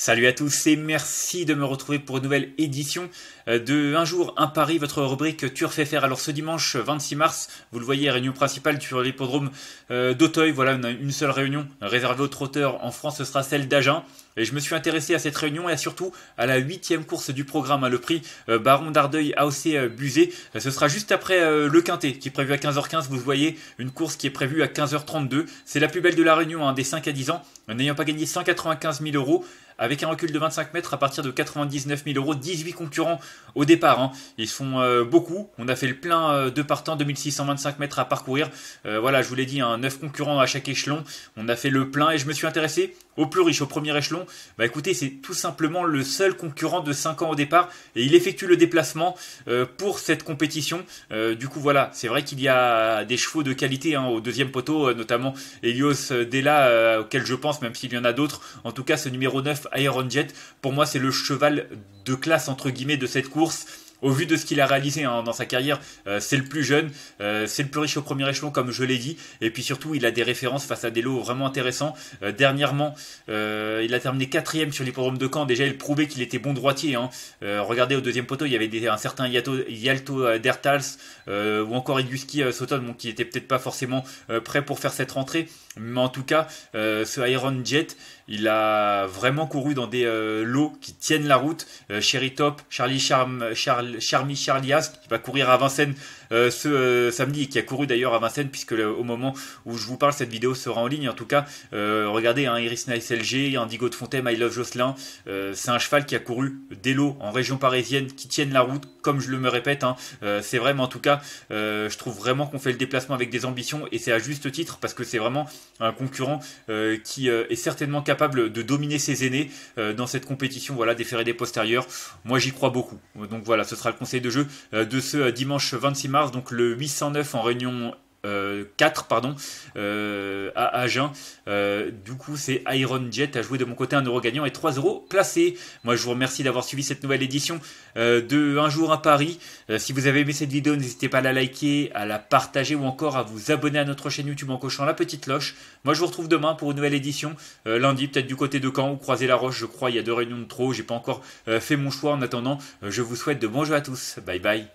Salut à tous et merci de me retrouver pour une nouvelle édition euh, de Un jour, un pari, votre rubrique Turf fait faire. Alors ce dimanche 26 mars, vous le voyez, réunion principale sur l'hippodrome euh, d'Auteuil. Voilà, une seule réunion réservée aux trotteurs en France, ce sera celle d'Agen. Et je me suis intéressé à cette réunion et surtout à la huitième course du programme, hein, le prix euh, Baron d'Ardeuil AOC Busé. Ce sera juste après le Quintet qui est prévu à 15h15. Vous voyez une course qui est prévue à 15h32. C'est la plus belle de la réunion hein, des 5 à 10 ans, n'ayant pas gagné 195 000 euros avec un recul de 25 mètres à partir de 99 000 euros, 18 concurrents au départ. Hein. Ils sont euh, beaucoup. On a fait le plein euh, de partants, 2625 mètres à parcourir. Euh, voilà, je vous l'ai dit, 9 hein, concurrents à chaque échelon. On a fait le plein et je me suis intéressé au plus riche, au premier échelon. Bah écoutez, c'est tout simplement le seul concurrent de 5 ans au départ et il effectue le déplacement pour cette compétition. du coup, voilà, c'est vrai qu'il y a des chevaux de qualité hein, au deuxième poteau, notamment Elios Della, auquel je pense, même s'il y en a d'autres. En tout cas, ce numéro 9 Iron Jet, pour moi c'est le cheval de classe entre guillemets de cette course au vu de ce qu'il a réalisé hein, dans sa carrière, euh, c'est le plus jeune, euh, c'est le plus riche au premier échelon, comme je l'ai dit. Et puis surtout, il a des références face à des lots vraiment intéressants. Euh, dernièrement, il a terminé quatrième sur l'hippodrome de Caen. Déjà, il prouvait qu'il était bon droitier. Hein. regardez, au deuxième poteau, il y avait un certain Yalto Dertals ou encore Iguski Soton, qui n'était peut-être pas forcément prêt pour faire cette rentrée. Mais en tout cas, ce Iron Jet, il a vraiment couru dans des lots qui tiennent la route. Sherry Top, Charlie Charm, Charlie Charmi Charlias qui va courir à Vincennes euh, ce euh, samedi et qui a couru d'ailleurs à Vincennes puisque au moment où je vous parle cette vidéo sera en ligne en tout cas euh, regardez un hein, Iris Nice LG, Indigo de Fontaine, I Love Jocelyn c'est un cheval qui a couru dès lots en région parisienne qui tiennent la route comme je le me répète hein. c'est c'est vraiment en tout cas je trouve vraiment qu'on fait le déplacement avec des ambitions et c'est à juste titre parce que c'est vraiment un concurrent qui est certainement capable de dominer ses aînés dans cette compétition voilà des ferrés des postérieurs moi j'y crois beaucoup donc voilà ce sera le conseil de jeu euh, de ce euh, dimanche 26 mars, donc le 809 en réunion euh, 4 pardon, euh, à Agen. Euh, du coup, c'est Iron Jet à jouer de mon côté un euro gagnant et 3 euros placés. Moi, je vous remercie d'avoir suivi cette nouvelle édition euh, de Un jour à Paris. si vous avez aimé cette vidéo, n'hésitez pas à la liker, à la partager ou encore à vous abonner à notre chaîne YouTube en cochant la petite cloche. Moi, je vous retrouve demain pour une nouvelle édition. lundi, peut-être du côté de Caen ou Croiser la Roche, je crois. Il y a deux réunions de trop. J'ai pas encore fait mon choix. En attendant, je vous souhaite de bons jeux à tous. Bye bye.